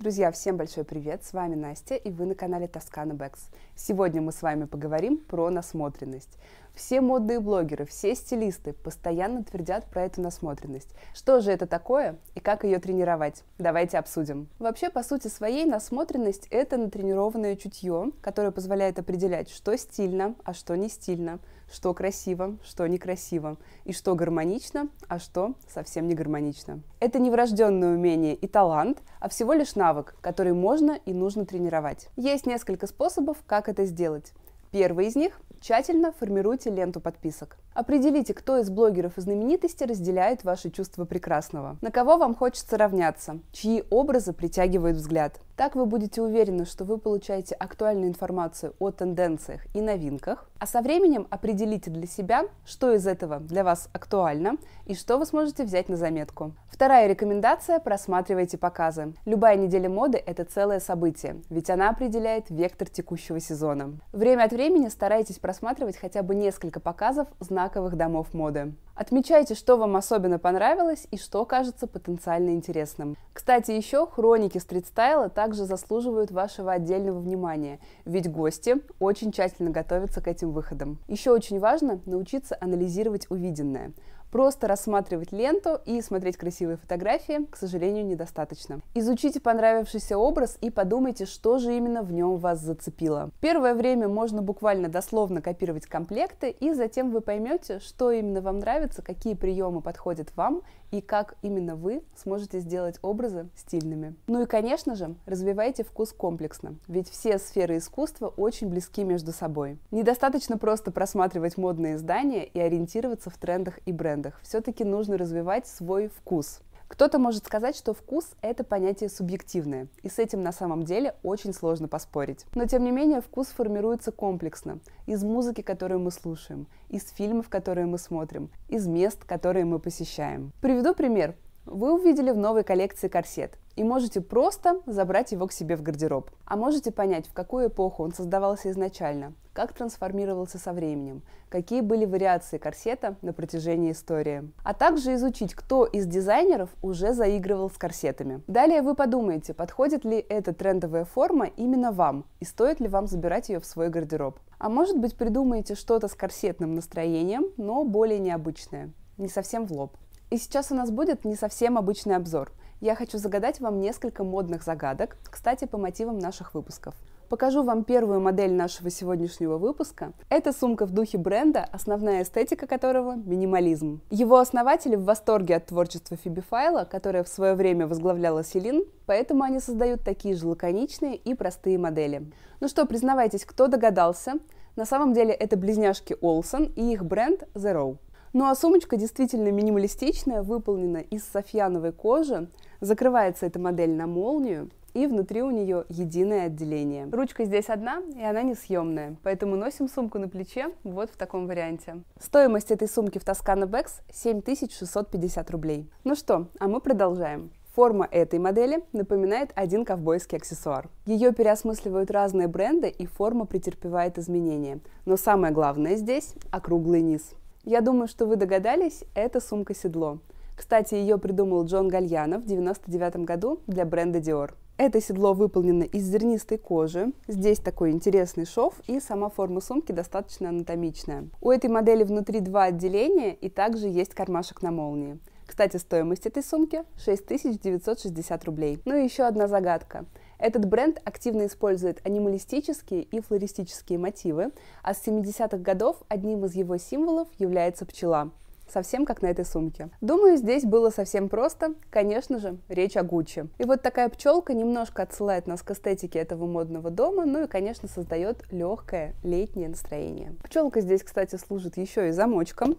Друзья, всем большой привет! С вами Настя, и вы на канале Тоскана Бэкс. Сегодня мы с вами поговорим про насмотренность. Все модные блогеры, все стилисты постоянно твердят про эту насмотренность. Что же это такое и как ее тренировать? Давайте обсудим. Вообще, по сути своей, насмотренность — это натренированное чутье, которое позволяет определять, что стильно, а что не стильно, что красиво, что некрасиво, и что гармонично, а что совсем не гармонично. Это не врожденное умение и талант, а всего лишь навык, который можно и нужно тренировать. Есть несколько способов, как это сделать. Первый из них Тщательно формируйте ленту подписок. Определите, кто из блогеров и знаменитостей разделяет ваши чувства прекрасного. На кого вам хочется равняться, чьи образы притягивают взгляд. Так вы будете уверены, что вы получаете актуальную информацию о тенденциях и новинках, а со временем определите для себя, что из этого для вас актуально и что вы сможете взять на заметку. Вторая рекомендация – просматривайте показы. Любая неделя моды – это целое событие, ведь она определяет вектор текущего сезона. Время от времени старайтесь просматривать хотя бы несколько показов знаков знаковых домов моды. Отмечайте, что вам особенно понравилось и что кажется потенциально интересным. Кстати, еще хроники стрит стайла также заслуживают вашего отдельного внимания, ведь гости очень тщательно готовятся к этим выходам. Еще очень важно научиться анализировать увиденное – Просто рассматривать ленту и смотреть красивые фотографии, к сожалению, недостаточно. Изучите понравившийся образ и подумайте, что же именно в нем вас зацепило. Первое время можно буквально дословно копировать комплекты, и затем вы поймете, что именно вам нравится, какие приемы подходят вам и как именно вы сможете сделать образы стильными. Ну и, конечно же, развивайте вкус комплексно, ведь все сферы искусства очень близки между собой. Недостаточно просто просматривать модные издания и ориентироваться в трендах и брендах трендах. Все-таки нужно развивать свой вкус. Кто-то может сказать, что вкус – это понятие субъективное, и с этим на самом деле очень сложно поспорить. Но тем не менее вкус формируется комплексно. Из музыки, которую мы слушаем, из фильмов, которые мы смотрим, из мест, которые мы посещаем. Приведу пример вы увидели в новой коллекции корсет и можете просто забрать его к себе в гардероб. А можете понять, в какую эпоху он создавался изначально, как трансформировался со временем, какие были вариации корсета на протяжении истории. А также изучить, кто из дизайнеров уже заигрывал с корсетами. Далее вы подумаете, подходит ли эта трендовая форма именно вам и стоит ли вам забирать ее в свой гардероб. А может быть придумаете что-то с корсетным настроением, но более необычное, не совсем в лоб. И сейчас у нас будет не совсем обычный обзор. Я хочу загадать вам несколько модных загадок, кстати, по мотивам наших выпусков. Покажу вам первую модель нашего сегодняшнего выпуска. Это сумка в духе бренда, основная эстетика которого – минимализм. Его основатели в восторге от творчества Фиби Файла, которая в свое время возглавляла Селин, поэтому они создают такие же лаконичные и простые модели. Ну что, признавайтесь, кто догадался? На самом деле это близняшки Олсен и их бренд The Row. Ну а сумочка действительно минималистичная, выполнена из софьяновой кожи. Закрывается эта модель на молнию, и внутри у нее единое отделение. Ручка здесь одна, и она несъемная, поэтому носим сумку на плече вот в таком варианте. Стоимость этой сумки в Toscana Bags 7650 рублей. Ну что, а мы продолжаем. Форма этой модели напоминает один ковбойский аксессуар. Ее переосмысливают разные бренды, и форма претерпевает изменения. Но самое главное здесь – округлый низ. Я думаю, что вы догадались, это сумка-седло. Кстати, ее придумал Джон Гальяно в 1999 году для бренда Dior. Это седло выполнено из зернистой кожи. Здесь такой интересный шов и сама форма сумки достаточно анатомичная. У этой модели внутри два отделения и также есть кармашек на молнии. Кстати, стоимость этой сумки 6960 рублей. Ну и еще одна загадка. Этот бренд активно использует анималистические и флористические мотивы, а с 70-х годов одним из его символов является пчела. Совсем как на этой сумке. Думаю, здесь было совсем просто. Конечно же, речь о Гуччи. И вот такая пчелка немножко отсылает нас к эстетике этого модного дома, ну и, конечно, создает легкое летнее настроение. Пчелка здесь, кстати, служит еще и замочком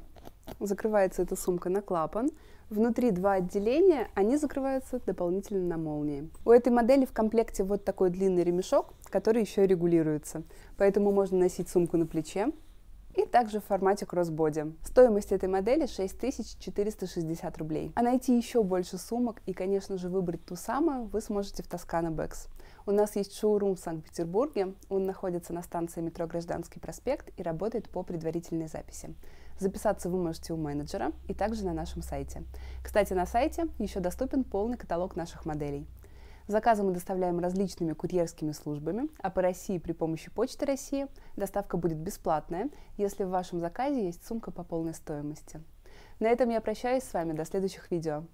закрывается эта сумка на клапан, Внутри два отделения, они закрываются дополнительно на молнии. У этой модели в комплекте вот такой длинный ремешок, который еще регулируется. Поэтому можно носить сумку на плече и также в формате кроссбоди. Стоимость этой модели 6460 рублей. А найти еще больше сумок и, конечно же, выбрать ту самую вы сможете в Тоскана Бэкс. У нас есть шоурум в Санкт-Петербурге. Он находится на станции метро Гражданский проспект и работает по предварительной записи. Записаться вы можете у менеджера и также на нашем сайте. Кстати, на сайте еще доступен полный каталог наших моделей. Заказы мы доставляем различными курьерскими службами, а по России при помощи Почты России доставка будет бесплатная, если в вашем заказе есть сумка по полной стоимости. На этом я прощаюсь с вами до следующих видео.